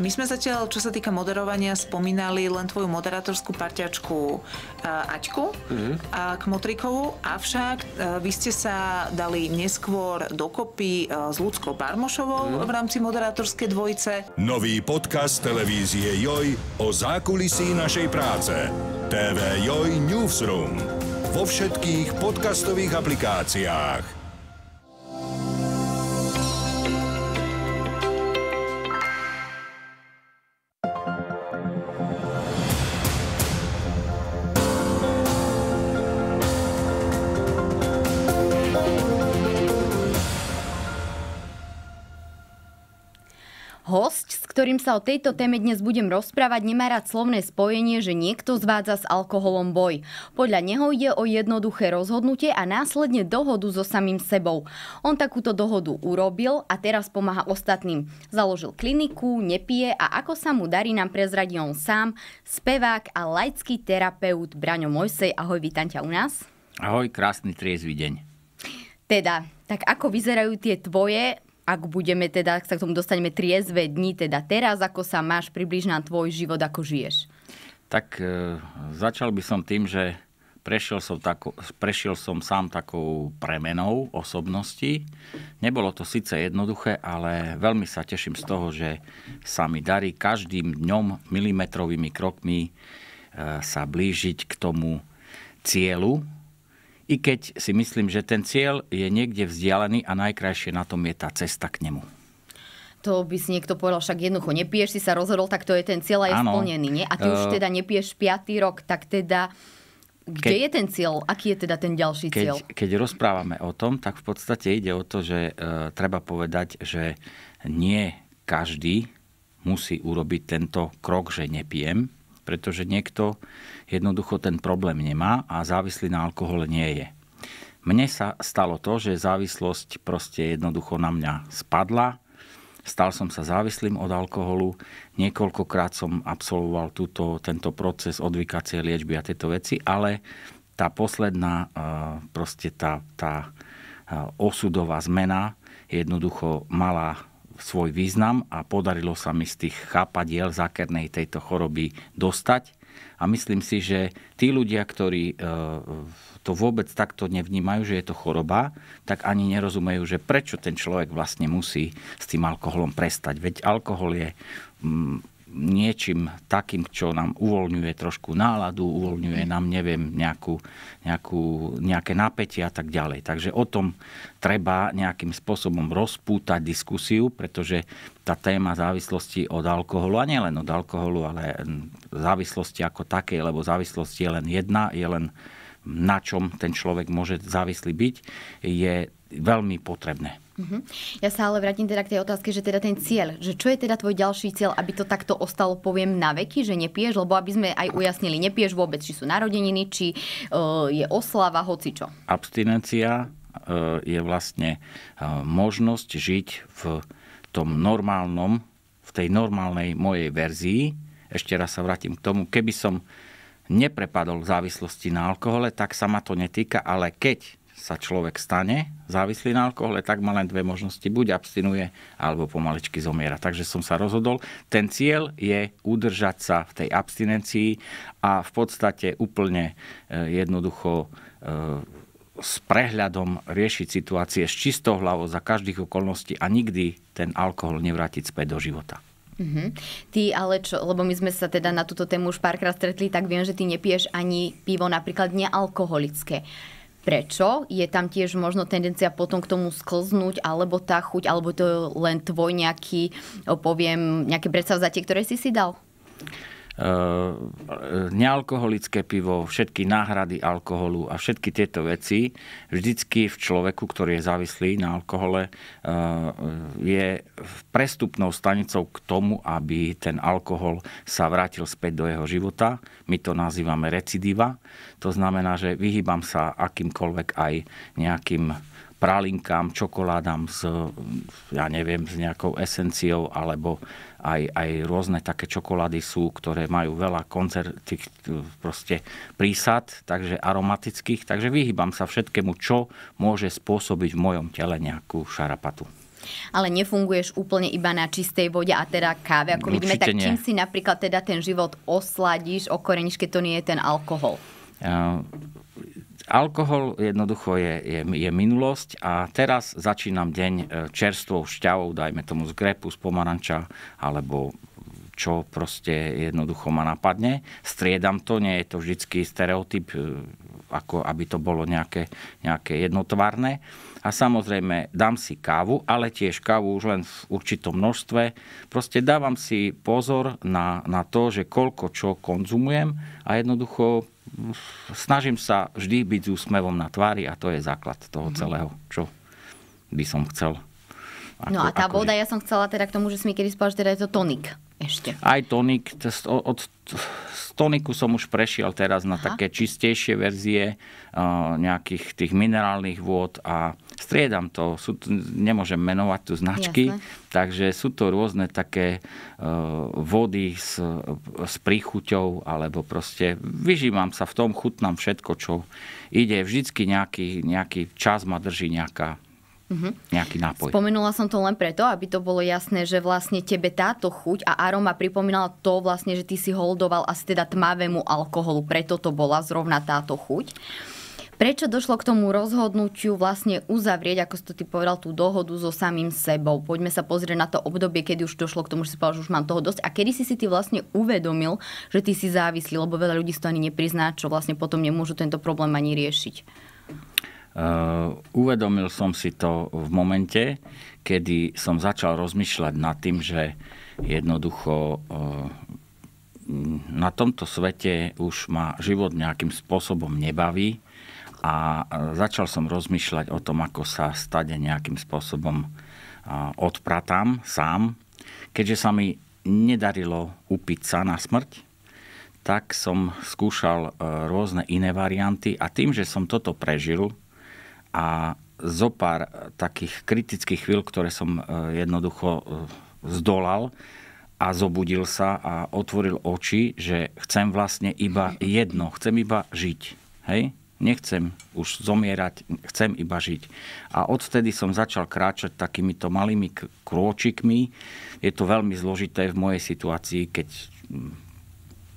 My sme zatiaľ, čo sa týka moderovania, spomínali len tvoju moderátorskú parťačku uh, Aťku mm-hmm. k Motrikovu, avšak uh, vy ste sa dali neskôr dokopy uh, s Ľudskou Barmošovou mm-hmm. v rámci moderátorskej dvojice. Nový podcast televízie Joj o zákulisí našej práce. TV Joj Newsroom vo všetkých podcastových aplikáciách. ktorým sa o tejto téme dnes budem rozprávať, nemá rád slovné spojenie, že niekto zvádza s alkoholom boj. Podľa neho ide o jednoduché rozhodnutie a následne dohodu so samým sebou. On takúto dohodu urobil a teraz pomáha ostatným. Založil kliniku, nepije a ako sa mu darí, nám prezradí on sám, spevák a laický terapeut Braňo Mojsej. Ahoj, vítam ťa u nás. Ahoj, krásny triezvy deň. Teda, tak ako vyzerajú tie tvoje ak budeme teda, ak sa k tomu dostaneme triezve dni, teda teraz, ako sa máš, približná na tvoj život, ako žiješ? Tak e, začal by som tým, že prešiel som, tako, prešiel som sám takou premenou osobnosti. Nebolo to síce jednoduché, ale veľmi sa teším z toho, že sa mi darí každým dňom milimetrovými krokmi e, sa blížiť k tomu cieľu, i keď si myslím, že ten cieľ je niekde vzdialený a najkrajšie na tom je tá cesta k nemu to by si niekto povedal, však jednoducho nepieš si sa rozhodol, tak to je ten cieľ a je ano. splnený. Nie? A ty uh, už teda nepieš 5. rok, tak teda kde keď, je ten cieľ? Aký je teda ten ďalší keď, cieľ? Keď rozprávame o tom, tak v podstate ide o to, že uh, treba povedať, že nie každý musí urobiť tento krok, že nepijem, pretože niekto jednoducho ten problém nemá a závislý na alkohole nie je. Mne sa stalo to, že závislosť proste jednoducho na mňa spadla. Stal som sa závislým od alkoholu. Niekoľkokrát som absolvoval túto, tento proces odvykacie liečby a tieto veci, ale tá posledná, eh, proste tá, tá eh, osudová zmena jednoducho mala svoj význam a podarilo sa mi z tých chápadiel zákernej tejto choroby dostať. A myslím si, že tí ľudia, ktorí e, to vôbec takto nevnímajú, že je to choroba, tak ani nerozumejú, že prečo ten človek vlastne musí s tým alkoholom prestať. Veď alkohol je mm, niečím takým, čo nám uvoľňuje trošku náladu, uvoľňuje nám, neviem, nejakú, nejakú, nejaké napätie a tak ďalej. Takže o tom treba nejakým spôsobom rozpútať diskusiu, pretože tá téma závislosti od alkoholu, a nielen od alkoholu, ale závislosti ako také, lebo závislosť je len jedna, je len na čom ten človek môže závislý byť, je veľmi potrebné. Mhm. Ja sa ale vrátim teda k tej otázke, že teda ten cieľ, že čo je teda tvoj ďalší cieľ, aby to takto ostalo, poviem, na veky, že nepiješ, lebo aby sme aj ujasnili, nepiješ vôbec, či sú narodeniny, či uh, je oslava, hoci čo. Abstinencia uh, je vlastne uh, možnosť žiť v tom normálnom, v tej normálnej mojej verzii. Ešte raz sa vrátim k tomu, keby som neprepadol v závislosti na alkohole, tak sa ma to netýka, ale keď sa človek stane závislý na alkohole, tak má len dve možnosti. Buď abstinuje, alebo pomaličky zomiera. Takže som sa rozhodol. Ten cieľ je udržať sa v tej abstinencii a v podstate úplne e, jednoducho e, s prehľadom riešiť situácie s čistou hlavou za každých okolností a nikdy ten alkohol nevrátiť späť do života. Mm-hmm. Ty ale čo, lebo my sme sa teda na túto tému už párkrát stretli, tak viem, že ty nepiješ ani pivo napríklad nealkoholické. alkoholické prečo. Je tam tiež možno tendencia potom k tomu sklznúť, alebo tá chuť, alebo to je len tvoj nejaký, poviem, nejaké predstavzatie, ktoré si si dal? Ehm, nealkoholické pivo, všetky náhrady alkoholu a všetky tieto veci vždycky v človeku, ktorý je závislý na alkohole, ehm, je prestupnou stanicou k tomu, aby ten alkohol sa vrátil späť do jeho života. My to nazývame recidiva. To znamená, že vyhýbam sa akýmkoľvek aj nejakým pralinkám, čokoládám s, ja neviem, s nejakou esenciou, alebo aj, aj rôzne také čokolády sú, ktoré majú veľa koncertých tých proste prísad, takže aromatických, takže vyhýbam sa všetkému, čo môže spôsobiť v mojom tele nejakú šarapatu. Ale nefunguješ úplne iba na čistej vode a teda káve, ako Určite vidíme, tak nie. čím si napríklad teda ten život osladíš, okoreníš, keď to nie je ten alkohol? Uh, alkohol jednoducho je, je, je minulosť a teraz začínam deň e, čerstvou šťavou, dajme tomu z grepu, z pomaranča alebo čo proste jednoducho ma napadne. Striedam to, nie je to vždycky stereotyp, e, ako aby to bolo nejaké, nejaké jednotvárne. A samozrejme dám si kávu, ale tiež kávu už len v určitom množstve. Proste dávam si pozor na, na to, že koľko čo konzumujem a jednoducho snažím sa vždy byť s úsmevom na tvári a to je základ toho mhm. celého, čo by som chcel. Ako, no a tá voda, ja som chcela teda k tomu, že si mi kedy spala, že teda je to tonik ešte. Aj tonik, od, od toniku som už prešiel teraz na Aha. také čistejšie verzie eh, nejakých tých minerálnych vôd a striedam to. Sú, nemôžem menovať tu značky, Jasne. takže sú to rôzne také eh, vody s, s príchuťou alebo proste vyžívam sa v tom, chutnám všetko, čo ide. Vždycky nejaký, nejaký čas ma drží nejaká mm-hmm. nejaký nápoj. Spomenula som to len preto, aby to bolo jasné, že vlastne tebe táto chuť a aroma pripomínala to vlastne, že ty si holdoval asi teda tmavému alkoholu, preto to bola zrovna táto chuť. Prečo došlo k tomu rozhodnutiu vlastne uzavrieť, ako si to ty povedal, tú dohodu so samým sebou? Poďme sa pozrieť na to obdobie, kedy už došlo k tomu, že si povedal, že už mám toho dosť. A kedy si si ty vlastne uvedomil, že ty si závislý, lebo veľa ľudí si to ani neprizná, čo vlastne potom nemôžu tento problém ani riešiť. Eh, uvedomil som si to v momente, kedy som začal rozmýšľať nad tým, že jednoducho eh, na tomto svete už ma život nejakým spôsobom nebaví a začal som rozmýšľať o tom, ako sa stade nejakým spôsobom eh, odpratám sám. Keďže sa mi nedarilo upiť sa na smrť, tak som skúšal rôzne iné varianty a tým, že som toto prežil, a zo pár eh, takých kritických chvíľ, ktoré som eh, jednoducho eh, zdolal a zobudil sa a otvoril oči, že chcem vlastne iba jedno, chcem iba žiť. Hej? Nechcem už zomierať, chcem iba žiť. A odvtedy som začal kráčať takýmito malými krôčikmi. Je to veľmi zložité v mojej situácii, keď hm,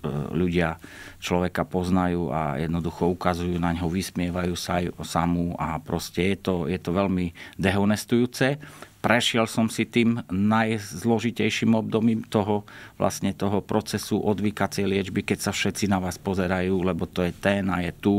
E, ľudia človeka poznajú a jednoducho ukazujú na ňo, vysmievajú sa aj samú a proste je to, je to veľmi dehonestujúce. Prešiel som si tým najzložitejším obdobím toho, vlastne toho procesu odvykacej liečby, keď sa všetci na vás pozerajú, lebo to je ten a je tu.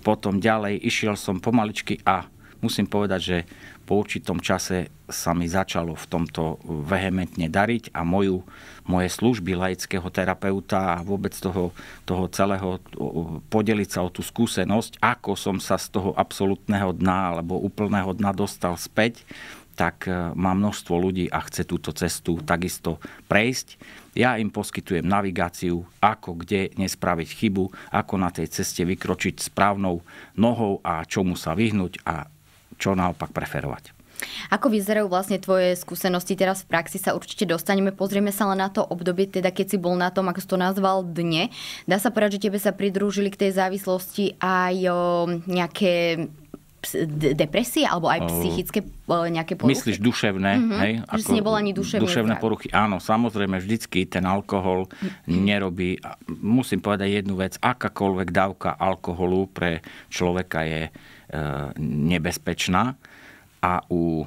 Potom ďalej išiel som pomaličky a musím povedať, že po určitom čase sa mi začalo v tomto uh, vehementne dariť a moju, moje služby laického terapeuta a vôbec toho, toho celého uh, podeliť sa o tú skúsenosť, ako som sa z toho absolútneho dna alebo úplného dna dostal späť, tak uh, má množstvo ľudí a chce túto cestu takisto prejsť. Ja im poskytujem navigáciu, ako kde nespraviť chybu, ako na tej ceste vykročiť správnou nohou a čomu sa vyhnúť a čo naopak preferovať. Ako vyzerajú vlastne tvoje skúsenosti teraz v praxi, sa určite dostaneme. Pozrieme sa len na to obdobie, teda keď si bol na tom, ako si to nazval, dne. Dá sa povedať, že tebe sa pridružili k tej závislosti aj o nejaké depresie alebo aj psychické nejaké poruchy? Myslíš duševné? Mm-hmm. Hej, ako si nebol ani duševné. Duševné zdrav. poruchy, áno, samozrejme, vždycky ten alkohol mm-hmm. nerobí. Musím povedať jednu vec, akákoľvek dávka alkoholu pre človeka je nebezpečná a u e,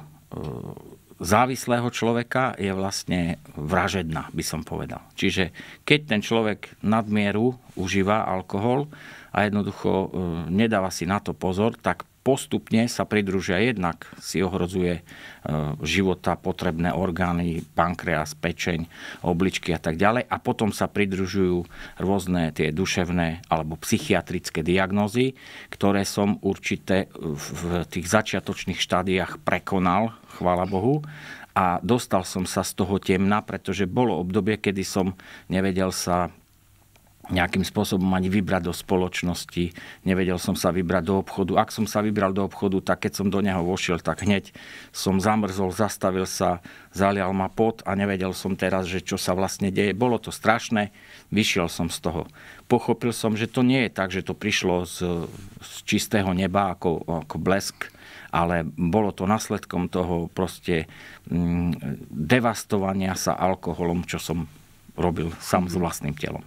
závislého človeka je vlastne vražedná, by som povedal. Čiže keď ten človek nadmieru užíva alkohol a jednoducho e, nedáva si na to pozor, tak postupne sa pridružia jednak, si ohrozuje e, života potrebné orgány, pankreas, pečeň, obličky a tak ďalej. A potom sa pridružujú rôzne tie duševné alebo psychiatrické diagnózy, ktoré som určite v tých začiatočných štádiách prekonal, chvála Bohu a dostal som sa z toho temna, pretože bolo obdobie, kedy som nevedel sa nejakým spôsobom ani vybrať do spoločnosti, nevedel som sa vybrať do obchodu. Ak som sa vybral do obchodu, tak keď som do neho vošiel, tak hneď som zamrzol, zastavil sa, zalial ma pot a nevedel som teraz, že čo sa vlastne deje. Bolo to strašné, vyšiel som z toho. Pochopil som, že to nie je tak, že to prišlo z, z čistého neba ako, ako blesk, ale bolo to následkom toho proste mm, devastovania sa alkoholom, čo som robil sám s vlastným telom.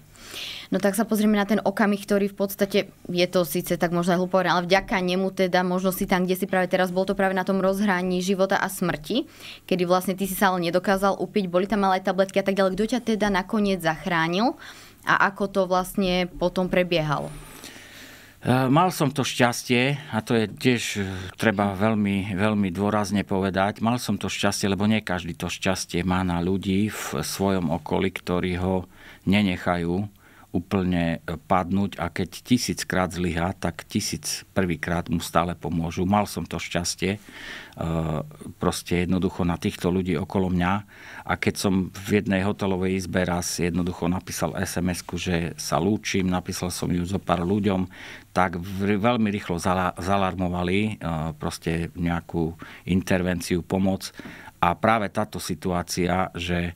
No tak sa pozrieme na ten okamih, ktorý v podstate je to síce tak možno aj ale vďaka nemu teda možno si tam, kde si práve teraz, bol to práve na tom rozhraní života a smrti, kedy vlastne ty si sa ale nedokázal upiť, boli tam malé tabletky a tak ďalej. Kto ťa teda nakoniec zachránil a ako to vlastne potom prebiehalo? E, mal som to šťastie, a to je tiež e, treba veľmi, veľmi dôrazne povedať, mal som to šťastie, lebo nie každý to šťastie má na ľudí v svojom okolí, ktorí ho nenechajú úplne e, padnúť a keď tisíckrát zlyhá, tak tisíc prvýkrát mu stále pomôžu. Mal som to šťastie e, proste jednoducho na týchto ľudí okolo mňa a keď som v jednej hotelovej izbe raz jednoducho napísal sms že sa lúčim, napísal som ju zo pár ľuďom, tak veľmi rýchlo zalarmovali e, proste nejakú intervenciu, pomoc a práve táto situácia, že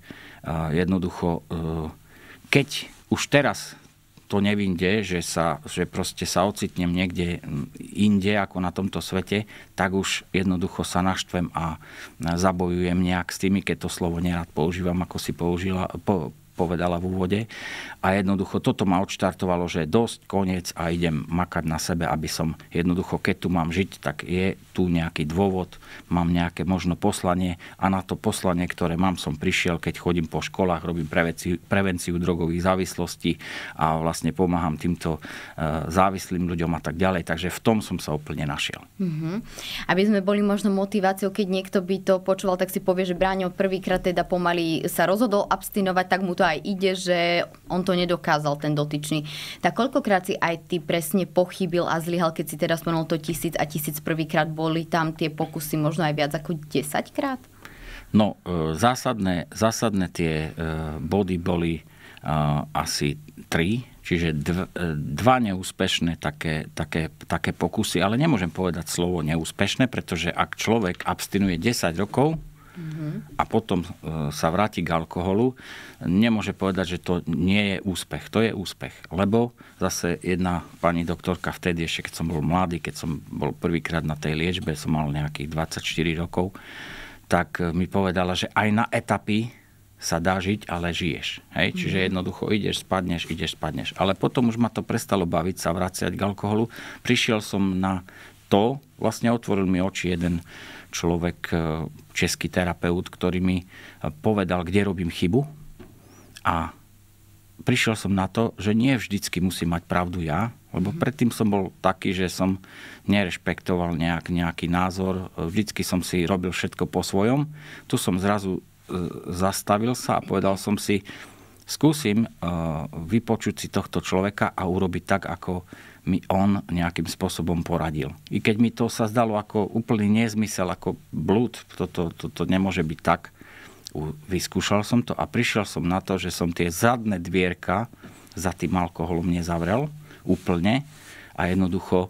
jednoducho keď už teraz to nevinde, že, sa, že proste sa ocitnem niekde inde ako na tomto svete, tak už jednoducho sa naštvem a zabojujem nejak s tými, keď to slovo nerad používam, ako si použila, po, povedala v úvode. A jednoducho toto ma odštartovalo, že dosť, koniec a idem makať na sebe, aby som jednoducho, keď tu mám žiť, tak je tu nejaký dôvod, mám nejaké možno poslanie a na to poslanie, ktoré mám, som prišiel, keď chodím po školách, robím prevenciu, prevenciu drogových závislostí a vlastne pomáham týmto e, závislým ľuďom a tak ďalej. Takže v tom som sa úplne našiel. Mm-hmm. Aby sme boli možno motiváciou, keď niekto by to počúval, tak si povie, že Bráňo prvýkrát teda pomaly sa rozhodol abstinovať, tak mu to to aj ide, že on to nedokázal, ten dotyčný. Tak koľkokrát si aj ty presne pochybil a zlyhal, keď si teraz spomenul to tisíc a tisíc prvýkrát boli tam tie pokusy možno aj viac ako 10 krát? No, e, zásadné, zásadné tie e, body boli e, asi tri, čiže dva neúspešné také, také, také pokusy, ale nemôžem povedať slovo neúspešné, pretože ak človek abstinuje 10 rokov, mm-hmm. a potom e, sa vráti k alkoholu, nemôže povedať, že to nie je úspech. To je úspech, lebo zase jedna pani doktorka vtedy, ešte keď som bol mladý, keď som bol prvýkrát na tej liečbe, som mal nejakých 24 rokov, tak e, mi povedala, že aj na etapy sa dá žiť, ale žiješ. Hej? Čiže mhm. jednoducho ideš, spadneš, ideš, spadneš. Ale potom už ma to prestalo baviť sa vráciať k alkoholu. Prišiel som na to, vlastne otvoril mi oči jeden človek, e, český terapeut, ktorý mi e, povedal, kde robím chybu a prišiel som na to, že nie vždycky musím mať pravdu ja, lebo mhm. predtým som bol taký, že som nerešpektoval nejak, nejaký názor, vždycky som si robil všetko po svojom. Tu som zrazu e, zastavil sa a povedal som si, skúsim vypočuť si tohto človeka a urobiť tak, ako mi on nejakým spôsobom poradil. I keď mi to sa zdalo ako úplný nezmysel, ako blúd, toto, to nemôže byť tak, vyskúšal som to a prišiel som na to, že som tie zadné dvierka za tým alkoholom nezavrel úplne a jednoducho e,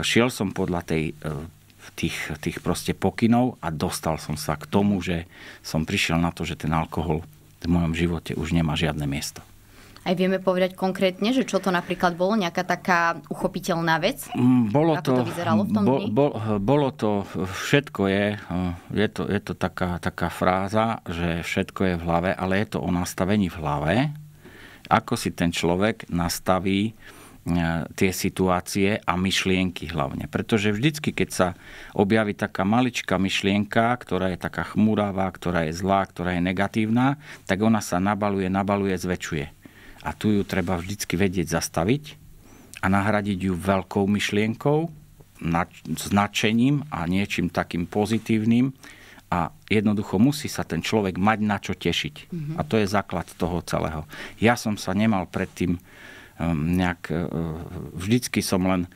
šiel som podľa tej, e, tých, tých proste pokynov a dostal som sa k tomu, že som prišiel na to, že ten alkohol v mojom živote už nemá žiadne miesto. Aj vieme povedať konkrétne, že čo to napríklad bolo, nejaká taká uchopiteľná vec? Mm, bolo Ako to, to vyzeralo v tom bo, bo, Bolo to, všetko je, eh, je to, je to taká, taká fráza, že všetko je v hlave, ale je to o nastavení v hlave, ako si ten človek nastaví eh, tie situácie a myšlienky hlavne. Pretože vždycky, keď sa objaví taká maličká myšlienka, ktorá je taká chmúravá, ktorá je zlá, ktorá je negatívna, tak ona sa nabaluje, nabaluje, zväčšuje a tu ju treba vždycky vedieť zastaviť a nahradiť ju veľkou myšlienkou, značením a niečím takým pozitívnym a jednoducho musí sa ten človek mať na čo tešiť. Mm-hmm. A to je základ toho celého. Ja som sa nemal predtým ehm, nejak... E, e, vždycky som len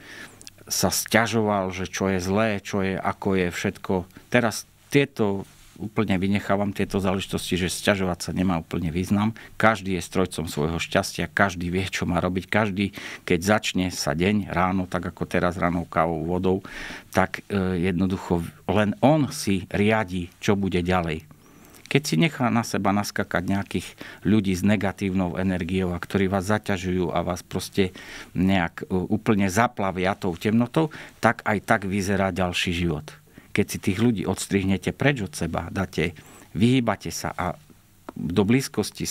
sa stiažoval, že čo je zlé, čo je, ako je všetko. Teraz tieto úplne vynechávam tieto záležitosti, že sťažovať sa nemá úplne význam. Každý je strojcom svojho šťastia, každý vie, čo má robiť. Každý, keď začne sa deň ráno, tak ako teraz ráno kávou, vodou, tak e, jednoducho len on si riadi, čo bude ďalej. Keď si nechá na seba naskakať nejakých ľudí s negatívnou energiou a ktorí vás zaťažujú a vás proste nejak e, úplne zaplavia tou temnotou, tak aj tak vyzerá ďalší život keď si tých ľudí odstrihnete preč od seba, dáte, vyhýbate sa a do blízkosti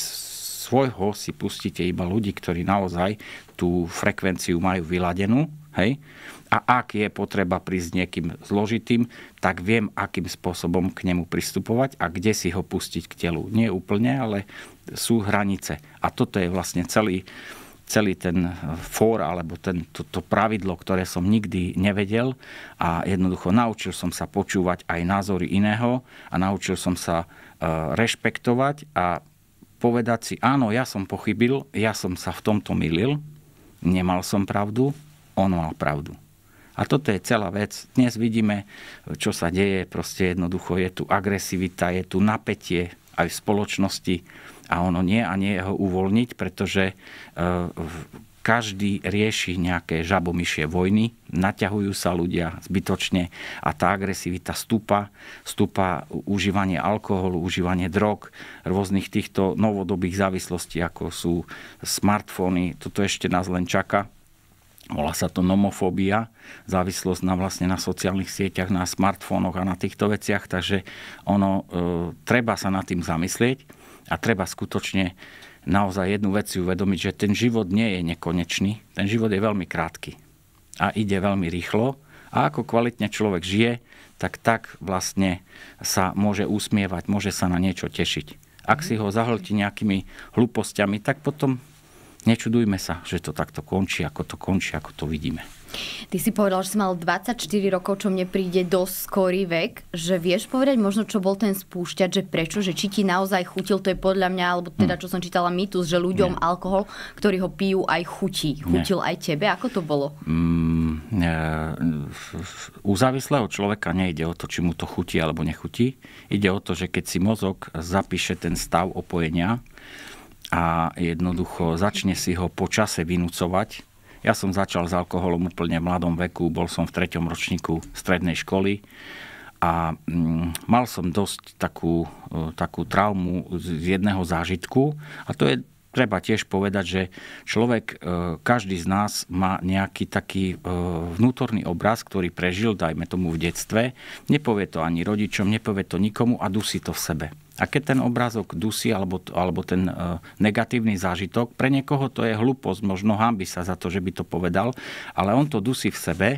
svojho si pustíte iba ľudí, ktorí naozaj tú frekvenciu majú vyladenú, hej? A ak je potreba prísť niekým zložitým, tak viem, akým spôsobom k nemu pristupovať a kde si ho pustiť k telu. Nie úplne, ale sú hranice. A toto je vlastne celý, celý ten e, fór alebo ten, to, to pravidlo, ktoré som nikdy nevedel a jednoducho naučil som sa počúvať aj názory iného a naučil som sa e, rešpektovať a povedať si, áno, ja som pochybil, ja som sa v tomto milil, nemal som pravdu, on mal pravdu. A toto je celá vec. Dnes vidíme, e, čo sa deje, proste jednoducho je tu agresivita, je tu napätie aj v spoločnosti a ono nie a nie ho uvoľniť, pretože e, každý rieši nejaké žabomyšie vojny, naťahujú sa ľudia zbytočne a tá agresivita stúpa, stúpa užívanie alkoholu, užívanie drog, rôznych týchto novodobých závislostí, ako sú smartfóny, toto ešte nás len čaká. Volá sa to nomofóbia, závislosť na, vlastne na sociálnych sieťach, na smartfónoch a na týchto veciach, takže ono, e, treba sa nad tým zamyslieť a treba skutočne naozaj jednu vec si uvedomiť, že ten život nie je nekonečný, ten život je veľmi krátky a ide veľmi rýchlo a ako kvalitne človek žije, tak tak vlastne sa môže usmievať, môže sa na niečo tešiť. Ak si ho zahlti nejakými hlúpostiami, tak potom nečudujme sa, že to takto končí, ako to končí, ako to vidíme. Ty si povedal, že si mal 24 rokov, čo mne príde do skorý vek, že vieš povedať možno, čo bol ten spúšťač, že prečo, že či ti naozaj chutil, to je podľa mňa, alebo teda, hm. čo som čítala mýtus, že ľuďom Nie. alkohol, ktorí ho pijú, aj chutí. Chutil Nie. aj tebe? Ako to bolo? Mm, e, u závislého človeka nejde o to, či mu to chutí alebo nechutí. Ide o to, že keď si mozog zapíše ten stav opojenia, a jednoducho začne si ho po čase vynúcovať. Ja som začal s alkoholom úplne v mladom veku, bol som v treťom ročníku strednej školy a mm, mal som dosť takú, e, takú traumu z jedného zážitku a to je treba tiež povedať, že človek, e, každý z nás má nejaký taký e, vnútorný obraz, ktorý prežil, dajme tomu v detstve, nepovie to ani rodičom, nepovie to nikomu a dusí to v sebe. A keď ten obrázok dusí alebo, alebo ten e, negatívny zážitok, pre niekoho to je hlúposť, možno hámbi sa za to, že by to povedal, ale on to dusí v sebe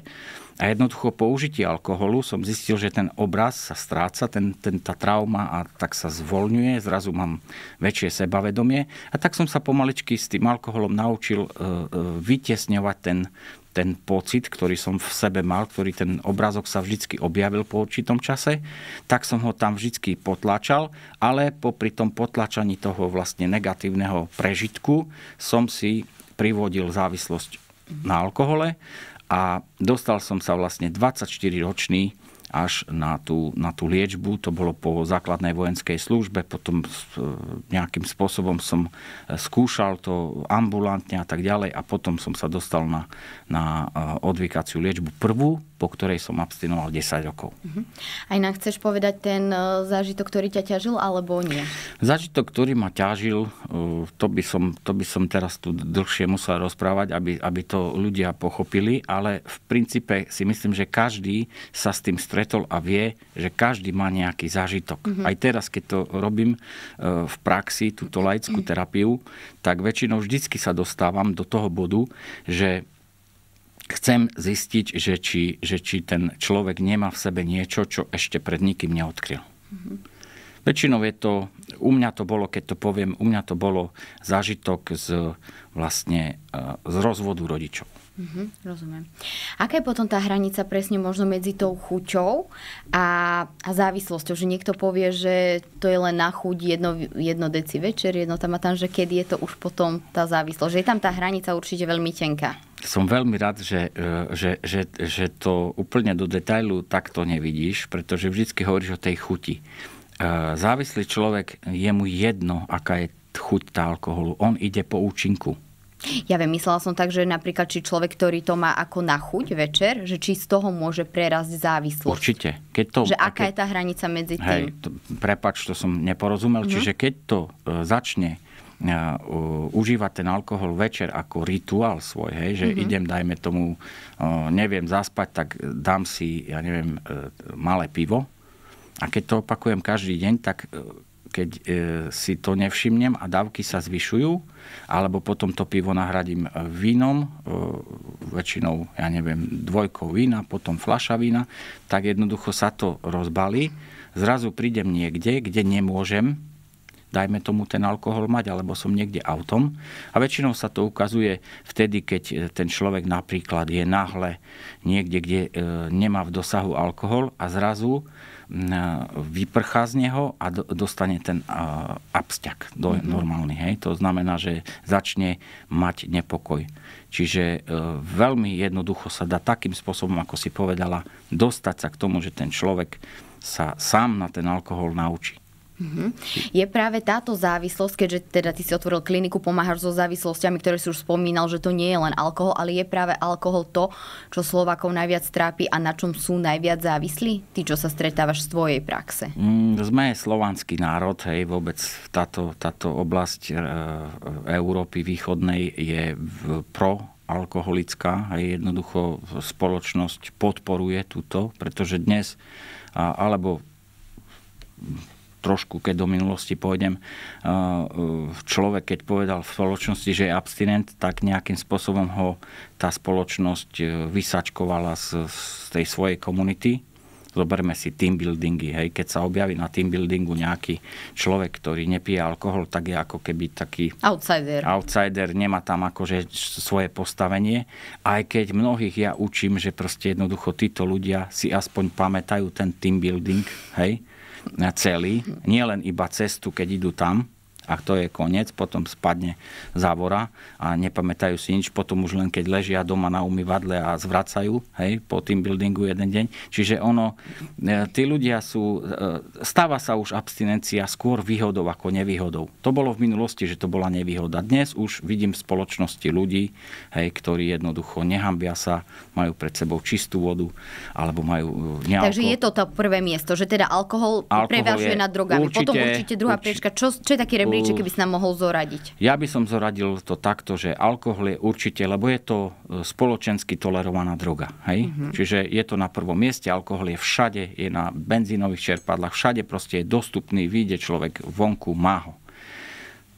a jednoducho použitie alkoholu som zistil, že ten obraz sa stráca, ten, ten, tá trauma a tak sa zvolňuje. zrazu mám väčšie sebavedomie a tak som sa pomaličky s tým alkoholom naučil e, e, vytesňovať ten, ten pocit, ktorý som v sebe mal, ktorý ten obrázok sa vždycky objavil po určitom čase, tak som ho tam vždy potlačal, ale popri tom potlačaní toho vlastne negatívneho prežitku som si privodil závislosť na alkohole a dostal som sa vlastne 24-ročný až na tú, na tú liečbu. To bolo po základnej vojenskej službe, potom e, nejakým spôsobom som e, skúšal to ambulantne a tak ďalej a potom som sa dostal na, na e, odvykaciu liečbu prvú, po ktorej som abstinoval 10 rokov. Uh-huh. A inak chceš povedať ten zážitok, ktorý ťa ťažil, alebo nie? Zážitok, ktorý ma ťažil, to by som, to by som teraz tu dlhšie musel rozprávať, aby, aby to ľudia pochopili, ale v princípe si myslím, že každý sa s tým stretol stretol a vie, že každý má nejaký zážitok. Mm-hmm. Aj teraz, keď to robím e, v praxi, túto laickú terapiu, tak väčšinou vždycky sa dostávam do toho bodu, že chcem zistiť, že či, že či ten človek nemá v sebe niečo, čo ešte pred nikým neodkryl. Mm-hmm. Väčšinou je to, u mňa to bolo, keď to poviem, u mňa to bolo zážitok z, vlastne, e, z rozvodu rodičov. Mm-hmm, rozumiem. Aká je potom tá hranica presne možno medzi tou chuťou a, a závislosťou? Že niekto povie, že to je len na chuť jedno, jedno deci večer, jedno tam a tam, že kedy je to už potom tá závislosť. Že je tam tá hranica určite veľmi tenká. Som veľmi rád, že, e, že, že, že to úplne do detailu takto nevidíš, pretože vždycky hovoríš o tej chuti. E, závislý človek, je mu jedno, aká je chuť tá alkoholu. On ide po účinku ja viem, myslela som tak, že napríklad, či človek, ktorý to má ako na chuť večer, že či z toho môže prerazť závislosť. Určite. Keď to, že aká keď, je tá hranica medzi tým? Hej, to, prepač, to som neporozumel. Mm-hmm. Čiže keď to uh, začne e, užívať ten alkohol večer ako rituál svoj, hej, že mm-hmm. idem, dajme tomu, e, neviem zaspať, tak dám si, ja neviem, malé pivo. A keď to opakujem každý deň, tak keď e, si to nevšimnem a dávky sa zvyšujú, alebo potom to pivo nahradím e, vínom, e, väčšinou, ja neviem, dvojkou vína, potom fľaša vína, tak jednoducho sa to rozbalí. Zrazu prídem niekde, kde nemôžem dajme tomu, ten alkohol mať, alebo som niekde autom. A väčšinou sa to ukazuje vtedy, keď e, ten človek napríklad je náhle niekde, kde e, nemá v dosahu alkohol a zrazu e, vyprchá z neho a dostane ten abstiak do, mhm. normálny. Hej? To znamená, že začne mať nepokoj. Čiže veľmi jednoducho sa dá takým spôsobom, ako si povedala, dostať sa k tomu, že ten človek sa sám na ten alkohol naučí. Mhm. Je práve táto závislosť, keďže teda ty si otvoril kliniku, pomáhaš so závislosťami, ktoré si už spomínal, že to nie je len alkohol, ale je práve alkohol to, čo Slovakov najviac trápi a na čom sú najviac závislí? Ty, čo sa stretávaš z svojej praxe? Mm, sme slovanský národ, hej, vôbec táto, táto oblasť e, e Európy východnej je v, pro alkoholická a jednoducho spoločnosť podporuje túto, pretože dnes, alebo trošku, keď do minulosti pôjdem, uh, človek, keď povedal v spoločnosti, že je abstinent, tak nejakým spôsobom ho tá spoločnosť uh, vysačkovala z, z tej svojej komunity. Zoberme si team buildingy. Hej. Keď sa objaví na team buildingu nejaký človek, ktorý nepije alkohol, tak je ako keby taký... Outsider. Outsider, nemá tam akože svoje postavenie. Aj keď mnohých ja učím, že proste jednoducho títo ľudia si aspoň pamätajú ten team building, hej celý, nielen iba cestu, keď idú tam, a to je koniec, potom spadne závora a nepamätajú si nič, potom už len keď ležia doma na umývadle a zvracajú hej, po tým buildingu jeden deň. Čiže ono, e, tí ľudia sú, e, stáva sa už abstinencia skôr výhodou ako nevýhodou. To bolo v minulosti, že to bola nevýhoda. Dnes už vidím v spoločnosti ľudí, hej, ktorí jednoducho nehambia sa, majú pred sebou čistú vodu alebo majú e, nealko... Takže je to to prvé miesto, že teda alkohol, alkohol prevažuje nad drogami. Určite, Potom určite druhá určite, priečka. Čo, čo je taký rebríček? Ríče, keby si nám mohol zoradiť. Ja by som zoradil to takto, že alkohol je určite, lebo je to e, spoločensky tolerovaná droga. Hej? Mm-hmm. Čiže je to na prvom mieste, alkohol je všade, je na benzínových čerpadlách, všade proste je dostupný, vyjde človek vonku, má ho.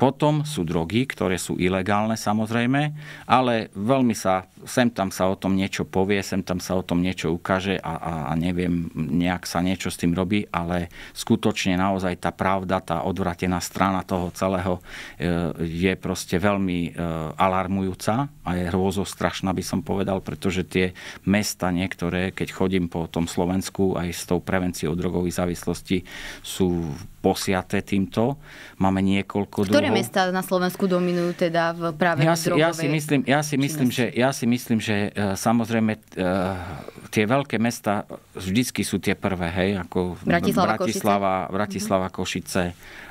Potom sú drogy, ktoré sú ilegálne samozrejme, ale veľmi sa, sem tam sa o tom niečo povie, sem tam sa o tom niečo ukáže a, a, a neviem, nejak sa niečo s tým robí, ale skutočne naozaj tá pravda, tá odvratená strana toho celého e, je proste veľmi e, alarmujúca a je strašná, by som povedal, pretože tie mesta niektoré, keď chodím po tom Slovensku aj s tou prevenciou drogových závislosti sú posiaté týmto. Máme niekoľko Ktoré druhov. mesta na Slovensku dominujú teda v práve ja si, ja si myslím, ja si myslím, že, ja si myslím, že e, samozrejme e, tie veľké mesta vždycky sú tie prvé, hej, ako Bratislava, Bratislava, Košice. Bratislava mhm. Košice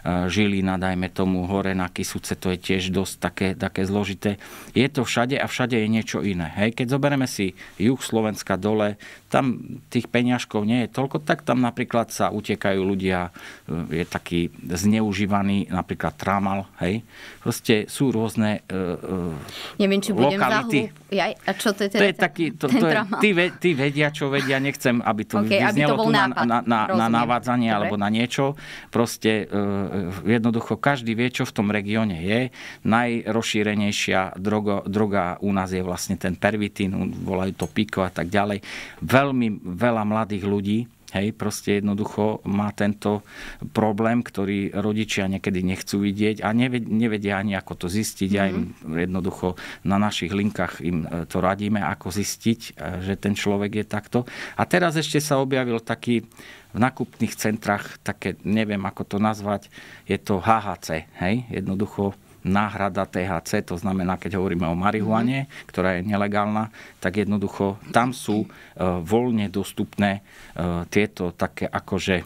na, dajme tomu hore na Kisuce, to je tiež dosť také, také zložité. Je to všade a všade je niečo iné. Hej, keď zoberieme si juh Slovenska dole, tam tých peňažkov nie je toľko, tak tam napríklad sa utekajú ľudia, e, je taký zneužívaný napríklad tramal, hej. Proste sú rôzne uh, Neviem, či lokality. Budem za a čo to je teda? To je taký, to, to je, ty, ve, ty vedia, čo vedia, nechcem, aby to okay, vyznelo aby to tu nápad, na, na, na, na navádzanie alebo na niečo. Proste uh, jednoducho každý vie, čo v tom regióne je. Najrozšírenejšia droga, droga u nás je vlastne ten pervitín, volajú to piko a tak ďalej. Veľmi veľa mladých ľudí Hej, proste jednoducho má tento problém, ktorý rodičia niekedy nechcú vidieť a nevedia ani ako to zistiť. Mm-hmm. Ja im mhm. jednoducho na našich linkách im e, to radíme, ako zistiť, e, že ten človek je takto. A teraz ešte sa objavil taký v nakupných centrách také, neviem ako to nazvať, je to HHC, hej, jednoducho náhrada THC, to znamená, keď hovoríme o marihuane, mm ktorá je nelegálna, tak jednoducho tam sú uh, voľne dostupné uh, tieto také akože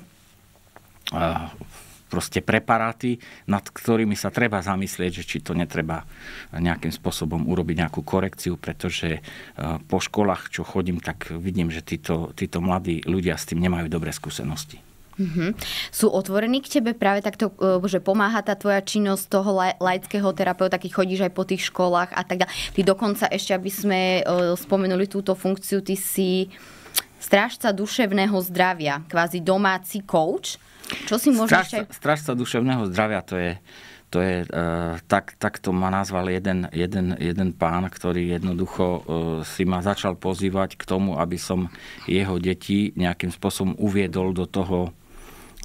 uh, proste preparáty, nad ktorými sa treba zamyslieť, že či to netreba nejakým spôsobom urobiť nejakú korekciu, pretože e, po školách, čo chodím, tak vidím, že títo, títo mladí ľudia s tým nemajú dobré skúsenosti. Mm-hmm. Sú otvorení k tebe práve takto, e, že pomáha tá tvoja činnosť toho laického terapeuta, keď chodíš aj po tých školách a tak ďalej. Ty dokonca ešte, aby sme e, spomenuli túto funkciu, ty si strážca duševného zdravia, kvázi domáci coach. Čo si môžeš... Stražca, aj... stražca duševného zdravia to je, to je, e, tak, tak to ma nazval jeden, jeden, jeden pán, ktorý jednoducho e, si ma začal pozývať k tomu, aby som jeho deti nejakým spôsobom uviedol do toho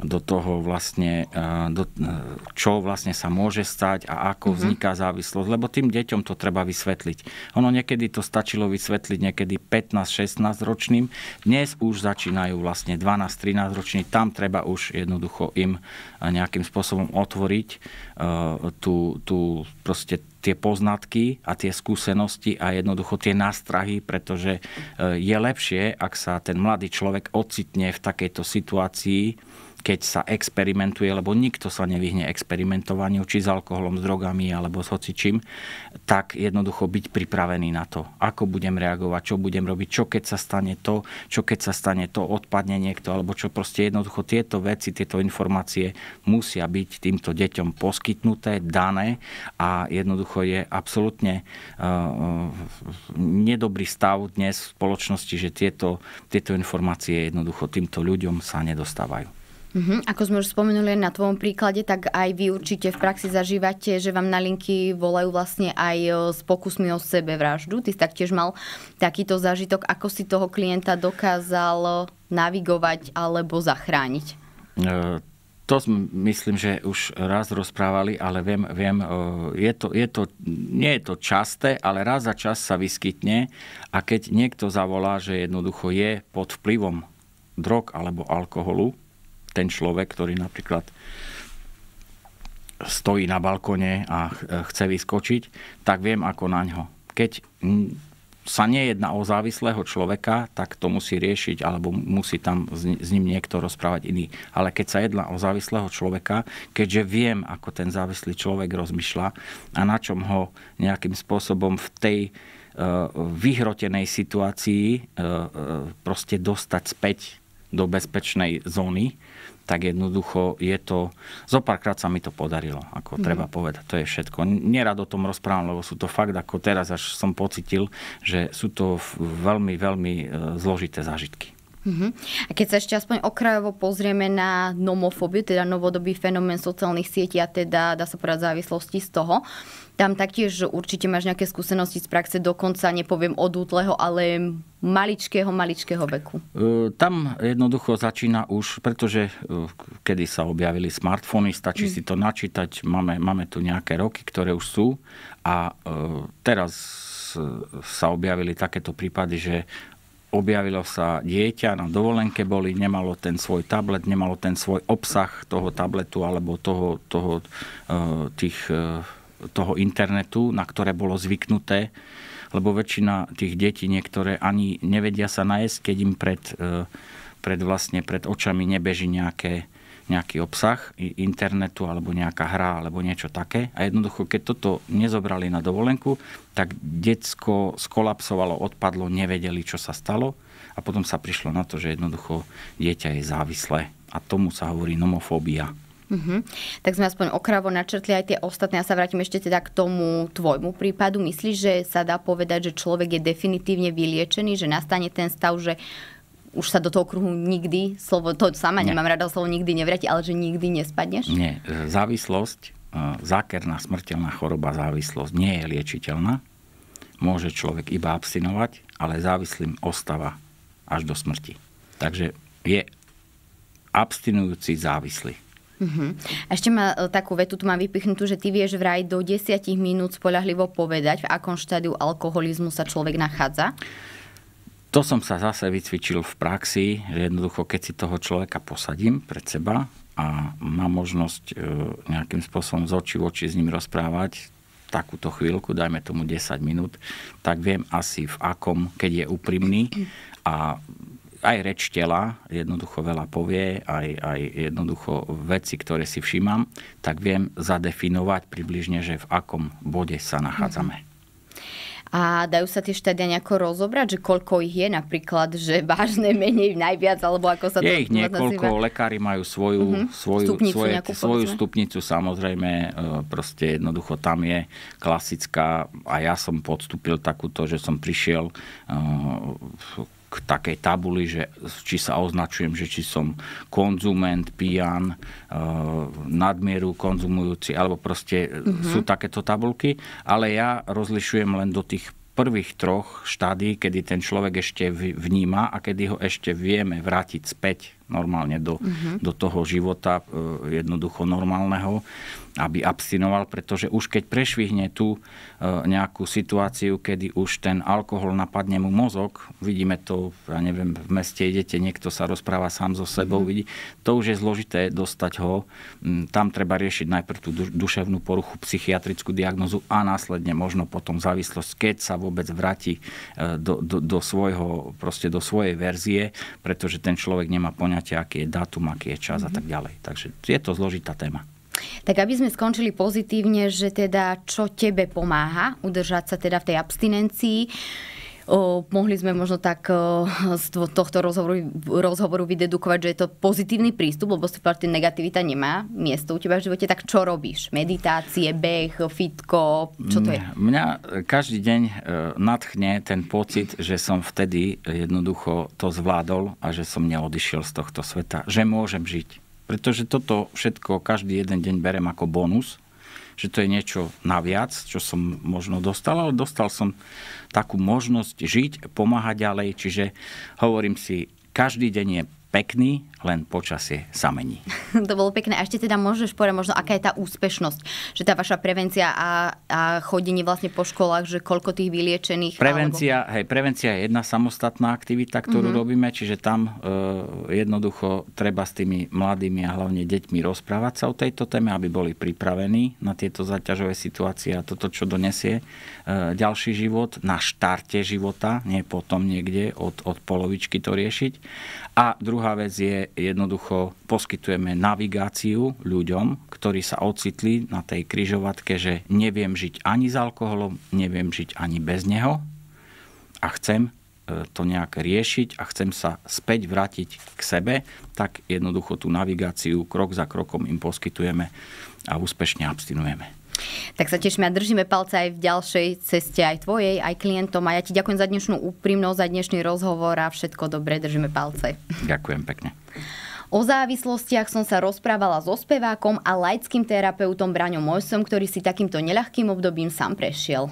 do toho vlastne, e, do, e, čo vlastne sa môže stať a ako mm-hmm. vzniká závislosť, lebo tým deťom to treba vysvetliť. Ono niekedy to stačilo vysvetliť niekedy 15-16 ročným, dnes už začínajú vlastne 12-13 roční, tam treba už jednoducho im e, nejakým spôsobom otvoriť tú, tú proste tie poznatky a tie skúsenosti a jednoducho tie nástrahy, pretože je lepšie, ak sa ten mladý človek ocitne v takejto situácii, keď sa experimentuje, lebo nikto sa nevyhne experimentovaniu, či s alkoholom, s drogami alebo s hocičím, tak jednoducho byť pripravený na to, ako budem reagovať, čo budem robiť, čo keď sa stane to, čo keď sa stane to, odpadne niekto, alebo čo proste jednoducho tieto veci, tieto informácie musia byť týmto deťom poskytnuté, dané a jednoducho je absolútne uh, nedobrý stav dnes v spoločnosti, že tieto, tieto informácie jednoducho týmto ľuďom sa nedostávajú. Uh-huh. Ako sme už spomenuli na tvojom príklade, tak aj vy určite v praxi zažívate, že vám na linky volajú vlastne aj e, s pokusmi o sebevraždu. Ty si taktiež mal takýto zážitok. Ako si toho klienta dokázal e, navigovať alebo zachrániť? Uh. To myslím, že už raz rozprávali, ale viem, viem je to, je to, nie je to časté, ale raz za čas sa vyskytne a keď niekto zavolá, že jednoducho je pod vplyvom drog alebo alkoholu, ten človek, ktorý napríklad stojí na balkone a chce vyskočiť, tak viem ako na ňo. Keď sa nejedná o závislého človeka, tak to musí riešiť alebo musí tam s ním niekto rozprávať iný. Ale keď sa jedná o závislého človeka, keďže viem, ako ten závislý človek rozmýšľa a na čom ho nejakým spôsobom v tej e, vyhrotenej situácii e, e, proste dostať späť do bezpečnej zóny, tak jednoducho je to... Zopárkrát sa mi to podarilo, ako mm. treba povedať. To je všetko. Nerad o tom rozprávam, lebo sú to fakt, ako teraz až som pocitil, že sú to veľmi, veľmi e, zložité zážitky. Uh-huh. A keď sa ešte aspoň okrajovo pozrieme na nomofóbiu, teda novodobý fenomén sociálnych sietí a teda dá sa povedať závislosti z toho, tam taktiež určite máš nejaké skúsenosti z praxe, dokonca nepoviem od útleho, ale maličkého, maličkého veku. Tam jednoducho začína už, pretože kedy sa objavili smartfóny, stačí mm. si to načítať, máme, máme tu nejaké roky, ktoré už sú a teraz sa objavili takéto prípady, že objavilo sa dieťa, na dovolenke boli, nemalo ten svoj tablet, nemalo ten svoj obsah toho tabletu alebo toho, toho, e, tých, e, toho internetu, na ktoré bolo zvyknuté, lebo väčšina tých detí niektoré ani nevedia sa nájsť, keď im pred, e, pred, vlastne, pred očami nebeží nejaké, nejaký obsah internetu alebo nejaká hra alebo niečo také. A jednoducho, keď toto nezobrali na dovolenku, tak decko skolapsovalo, odpadlo, nevedeli, čo sa stalo a potom sa prišlo na to, že jednoducho dieťa je závislé a tomu sa hovorí nomofóbia. Mm-hmm. Tak sme aspoň okravo načrtli aj tie ostatné. Ja sa vrátim ešte teda k tomu tvojmu prípadu. Myslíš, že sa dá povedať, že človek je definitívne vyliečený, že nastane ten stav, že už sa do toho kruhu nikdy, slovo, to sama nemám rada, slovo nikdy nevráti, ale že nikdy nespadneš? Nie, závislosť, e, zákerná smrteľná choroba, závislosť nie je liečiteľná. Môže človek iba abstinovať, ale závislým ostáva až do smrti. Takže je abstinujúci závislý. Uh-huh. Ešte ma e, takú vetu, tu mám vypichnutú, že ty vieš vraj do 10 minút spolahlivo povedať, v akom štádiu alkoholizmu sa človek nachádza to som sa zase vycvičil v praxi, že jednoducho, keď si toho človeka posadím pred seba a mám možnosť e, nejakým spôsobom z očí v oči s ním rozprávať, takúto chvíľku, dajme tomu 10 minút, tak viem asi v akom, keď je úprimný a aj reč tela jednoducho veľa povie, aj, aj jednoducho veci, ktoré si všímam, tak viem zadefinovať približne, že v akom bode sa nachádzame. A dajú sa tie štádia nejako rozobrať, že koľko ich je napríklad, že vážne menej, najviac, alebo ako sa je to Je ich niekoľko, nazýva? lekári majú svoju, uh-huh. svoju, stupnicu, svoje, nejakú, svoju stupnicu, samozrejme, e, proste jednoducho tam je klasická, a ja som podstúpil takúto, že som prišiel uh, k takej tabuli, že či sa označujem, že či som konzument, pijan, eh, nadmieru konzumujúci, alebo proste mm-hmm. sú takéto tabulky, ale ja rozlišujem len do tých prvých troch štádí, kedy ten človek ešte vníma a kedy ho ešte vieme vrátiť späť normálne do, mm-hmm. do toho života eh, jednoducho normálneho aby abstinoval, pretože už keď prešvihne tú e, nejakú situáciu, kedy už ten alkohol napadne mu mozog, vidíme to, ja neviem, v meste idete, niekto sa rozpráva sám so sebou, mm-hmm. vidí, to už je zložité dostať ho. Tam treba riešiť najprv tú duševnú poruchu, psychiatrickú diagnozu a následne možno potom závislosť, keď sa vôbec vráti e, do, do, do, svojho, proste do svojej verzie, pretože ten človek nemá poňatia, aký je dátum, aký je čas mm-hmm. a mhm. tak ďalej. Takže je to zložitá téma. Tak aby sme skončili pozitívne, že teda čo tebe pomáha udržať sa teda v tej abstinencii, O, mohli sme možno tak o, z tohto rozhovoru, rozhovoru vydedukovať, že je to pozitívny prístup, lebo si povedal, negativita nemá miesto u teba v živote, tak čo robíš? Meditácie, beh, fitko, čo to je? Mňa každý deň e, nadchne ten pocit, že som vtedy jednoducho to zvládol a že som neodišiel z tohto sveta, že môžem žiť. Pretože toto všetko každý jeden deň berem ako bonus, že to je niečo naviac, čo som možno dostal, ale dostal som takú možnosť žiť, pomáhať ďalej, čiže hovorím si, každý deň je pekný len počasie sa mení. To bolo pekné. A ešte teda môžeš povedať možno, aká je tá úspešnosť, že tá vaša prevencia a, a chodenie vlastne po školách, že koľko tých vyliečených... Prevencia, alebo... hej, prevencia je jedna samostatná aktivita, ktorú mm-hmm. robíme, čiže tam e, jednoducho treba s tými mladými a hlavne deťmi rozprávať sa o tejto téme, aby boli pripravení na tieto zaťažové situácie a toto, čo donesie e, ďalší život na štarte života, nie potom niekde od, od polovičky to riešiť. A druhá vec je jednoducho poskytujeme navigáciu ľuďom, ktorí sa ocitli na tej kryžovatke, že neviem žiť ani s alkoholom, neviem žiť ani bez neho a chcem e, to nejak riešiť a chcem sa späť vrátiť k sebe, tak jednoducho tú navigáciu krok za krokom im poskytujeme a úspešne abstinujeme. Tak sa tešíme a držíme palce aj v ďalšej ceste, aj tvojej, aj klientom. A ja ti ďakujem za dnešnú úprimnosť, za dnešný rozhovor a všetko dobre, držíme palce. Ďakujem pekne. O závislostiach som sa rozprávala so spevákom a laickým terapeutom Braňom Mojsom, ktorý si takýmto neľahkým obdobím sám prešiel.